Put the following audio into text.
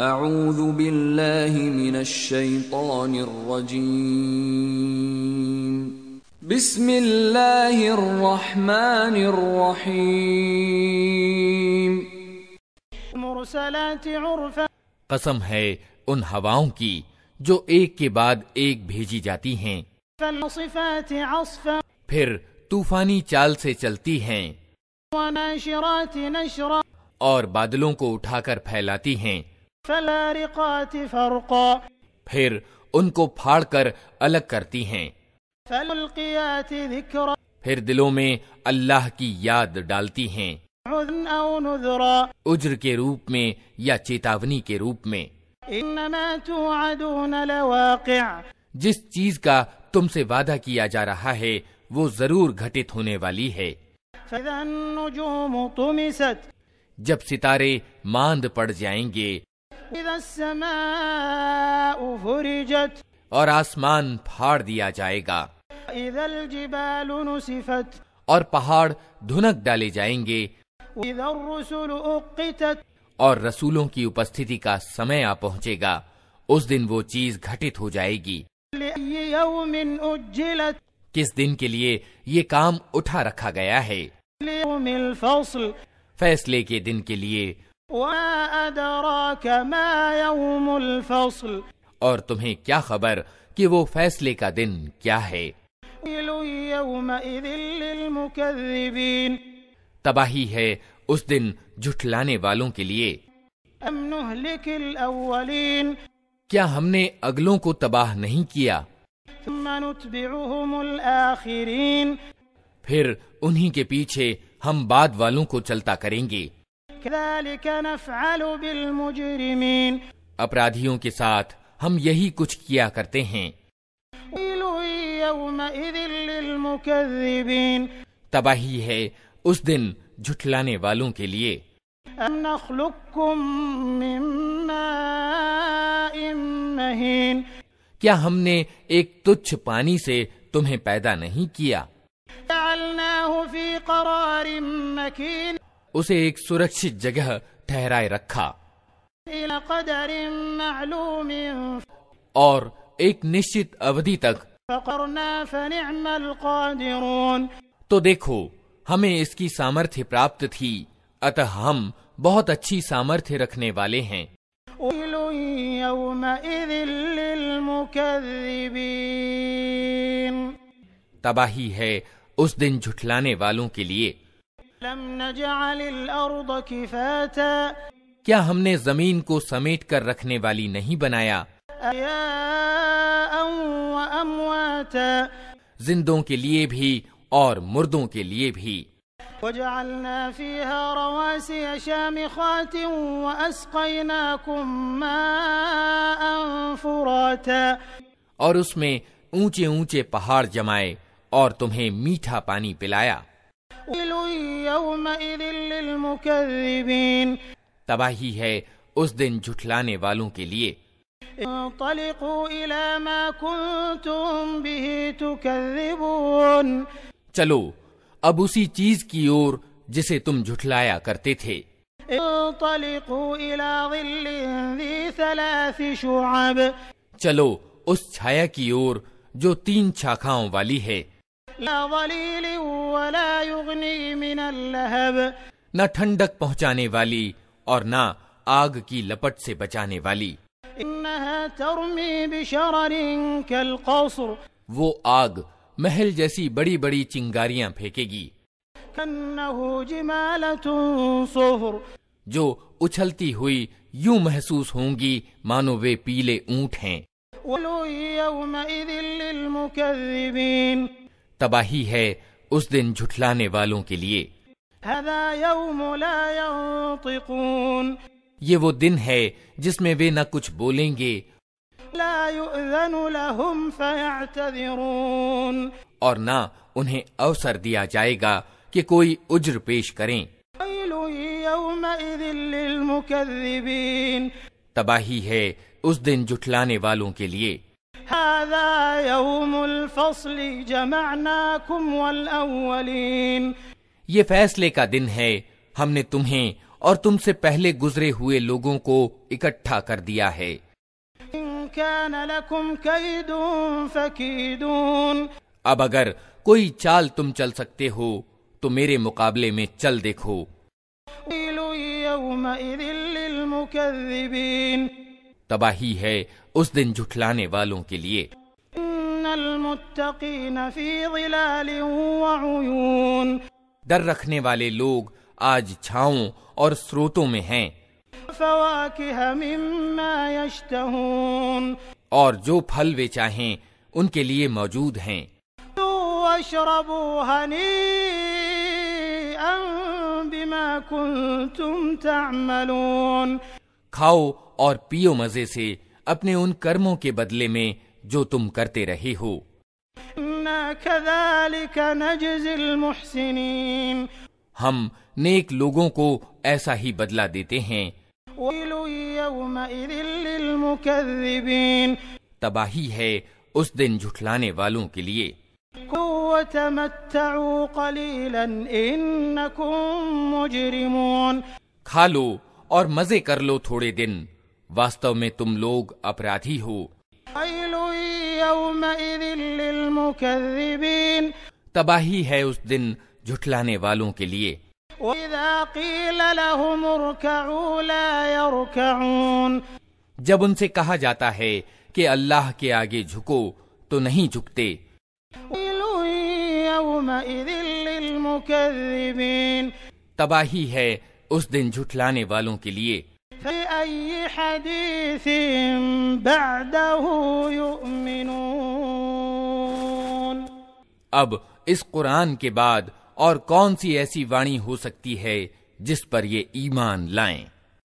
أعوذ بالله من الشيطان الرجيم بسم الله الرحمن الرحيم مرسلات عرفا कसम है उन हवाओं की जो एक के बाद एक भेजी जाती हैं फिर तूफानी चाल से चलती हैं और बादलों को उठाकर फैलाती हैं फिर उनको फाड़कर अलग करती हैं फिर दिलों में अल्लाह की याद डालती हैं उज्र के रूप में या चेतावनी के रूप में जिस चीज का तुमसे वादा किया जा रहा है वो जरूर घटित होने वाली है जब सितारे मांद पड़ जाएंगे और आसमान फाड़ दिया जाएगा और पहाड़ धुनक डाले जाएंगे और रसूलों की उपस्थिति का समय आ पहुँचेगा उस दिन वो चीज घटित हो जाएगी किस दिन के लिए ये काम उठा रखा गया है फैसले के दिन के लिए और तुम्हें क्या खबर कि वो फैसले का दिन क्या है तबाही है उस दिन झुठलाने वालों के लिए क्या हमने अगलों को तबाह नहीं किया फिर उन्हीं के पीछे हम बाद वालों को चलता करेंगे अपराधियों के साथ हम यही कुछ किया करते हैं तबाही है उस दिन झुठलाने वालों के लिए क्या हमने एक तुच्छ पानी से तुम्हें पैदा नहीं किया उसे एक सुरक्षित जगह ठहराए रखा और एक निश्चित अवधि तक तो देखो हमें इसकी सामर्थ्य प्राप्त थी अतः हम बहुत अच्छी सामर्थ्य रखने वाले हैं तबाही है उस दिन झुठलाने वालों के लिए क्या हमने जमीन को समेट कर रखने वाली नहीं बनाया जिंदों के लिए भी और मुर्दों के लिए भी وجعلنا فيها और उसमें ऊंचे ऊंचे पहाड़ जमाए और तुम्हें मीठा पानी पिलाया तबाही है उस दिन झुठलाने वालों के लिए चलो अब उसी चीज की ओर जिसे तुम झुठलाया करते थे चलो उस छाया की ओर जो तीन शाखाओं वाली है न ठंडक पहुंचाने वाली और न आग की लपट से बचाने वाली वो आग महल जैसी बड़ी बड़ी चिंगारियां फेंकेगी जो उछलती हुई यूं महसूस होंगी मानो वे पीले ऊंट हैं तबाही है उस दिन झुठलाने वालों के लिए ये वो दिन है जिसमें वे न कुछ बोलेंगे और न उन्हें अवसर दिया जाएगा कि कोई उज्र पेश करें तबाही है उस दिन जुटलाने वालों के लिए هذا يوم الفصل جمعناكم والأولين ये फैसले का दिन है हमने तुम्हें और तुमसे पहले गुजरे हुए लोगों को इकट्ठा कर दिया है अब अगर कोई चाल तुम चल सकते हो तो मेरे मुकाबले में चल देखो तबाही है उस दिन झुठलाने वालों के लिए डर रखने वाले लोग आज छाओ और स्रोतों में हैं और जो फल वे चाहें उनके लिए मौजूद हैं खाओ और पियो मजे से अपने उन कर्मों के बदले में जो तुम करते रहे हो हम नेक लोगों को ऐसा ही बदला देते हैं तबाही है उस दिन झुठलाने वालों के लिए खा लो और मजे कर लो थोड़े दिन वास्तव में तुम लोग अपराधी हो तबाही है उस दिन झुठलाने वालों के लिए जब उनसे कहा जाता है कि अल्लाह के आगे झुको तो नहीं झुकते तबाही है उस दिन झुठलाने वालों के लिए अब इस कुरान के बाद और कौन सी ऐसी वाणी हो सकती है जिस पर ये ईमान लाएं